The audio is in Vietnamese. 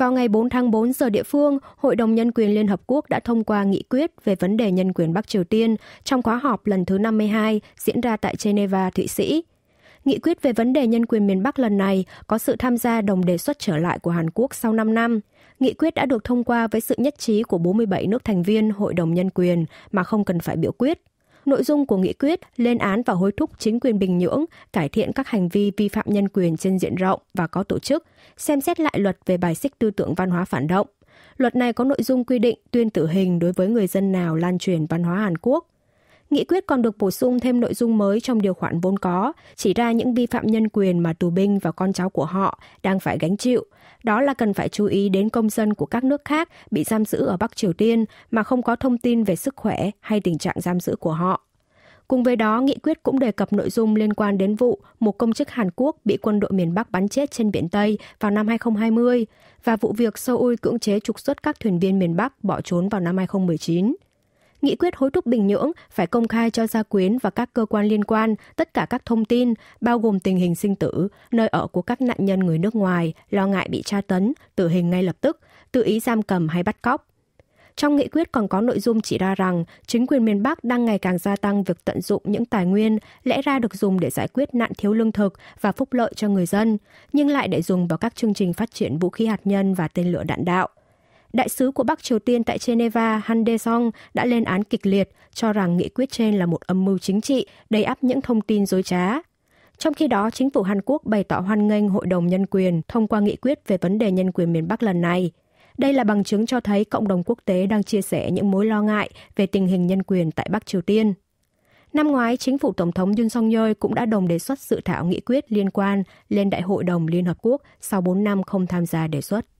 Vào ngày 4 tháng 4 giờ địa phương, Hội đồng Nhân quyền Liên Hợp Quốc đã thông qua nghị quyết về vấn đề nhân quyền Bắc Triều Tiên trong khóa họp lần thứ 52 diễn ra tại Geneva, Thụy Sĩ. Nghị quyết về vấn đề nhân quyền miền Bắc lần này có sự tham gia đồng đề xuất trở lại của Hàn Quốc sau 5 năm. Nghị quyết đã được thông qua với sự nhất trí của 47 nước thành viên Hội đồng Nhân quyền mà không cần phải biểu quyết. Nội dung của nghị quyết lên án và hối thúc chính quyền Bình Nhưỡng cải thiện các hành vi vi phạm nhân quyền trên diện rộng và có tổ chức, xem xét lại luật về bài xích tư tưởng văn hóa phản động. Luật này có nội dung quy định tuyên tử hình đối với người dân nào lan truyền văn hóa Hàn Quốc, Nghị quyết còn được bổ sung thêm nội dung mới trong điều khoản vốn có, chỉ ra những vi phạm nhân quyền mà tù binh và con cháu của họ đang phải gánh chịu. Đó là cần phải chú ý đến công dân của các nước khác bị giam giữ ở Bắc Triều Tiên mà không có thông tin về sức khỏe hay tình trạng giam giữ của họ. Cùng với đó, nghị quyết cũng đề cập nội dung liên quan đến vụ một công chức Hàn Quốc bị quân đội miền Bắc bắn chết trên biển Tây vào năm 2020 và vụ việc Seoul cưỡng chế trục xuất các thuyền viên miền Bắc bỏ trốn vào năm 2019. Nghị quyết hối thúc Bình Nhưỡng phải công khai cho gia quyến và các cơ quan liên quan tất cả các thông tin, bao gồm tình hình sinh tử, nơi ở của các nạn nhân người nước ngoài, lo ngại bị tra tấn, tử hình ngay lập tức, tự ý giam cầm hay bắt cóc. Trong nghị quyết còn có nội dung chỉ ra rằng chính quyền miền Bắc đang ngày càng gia tăng việc tận dụng những tài nguyên lẽ ra được dùng để giải quyết nạn thiếu lương thực và phúc lợi cho người dân, nhưng lại để dùng vào các chương trình phát triển vũ khí hạt nhân và tên lửa đạn đạo – đại sứ của Bắc Triều Tiên tại Geneva Han Dae-song đã lên án kịch liệt, cho rằng nghị quyết trên là một âm mưu chính trị, đầy ắp những thông tin dối trá. Trong khi đó, chính phủ Hàn Quốc bày tỏ hoan nghênh Hội đồng Nhân quyền thông qua nghị quyết về vấn đề nhân quyền miền Bắc lần này. Đây là bằng chứng cho thấy cộng đồng quốc tế đang chia sẻ những mối lo ngại về tình hình nhân quyền tại Bắc Triều Tiên. Năm ngoái, chính phủ Tổng thống Yoon song yeol cũng đã đồng đề xuất dự thảo nghị quyết liên quan lên Đại hội đồng Liên Hợp Quốc sau 4 năm không tham gia đề xuất.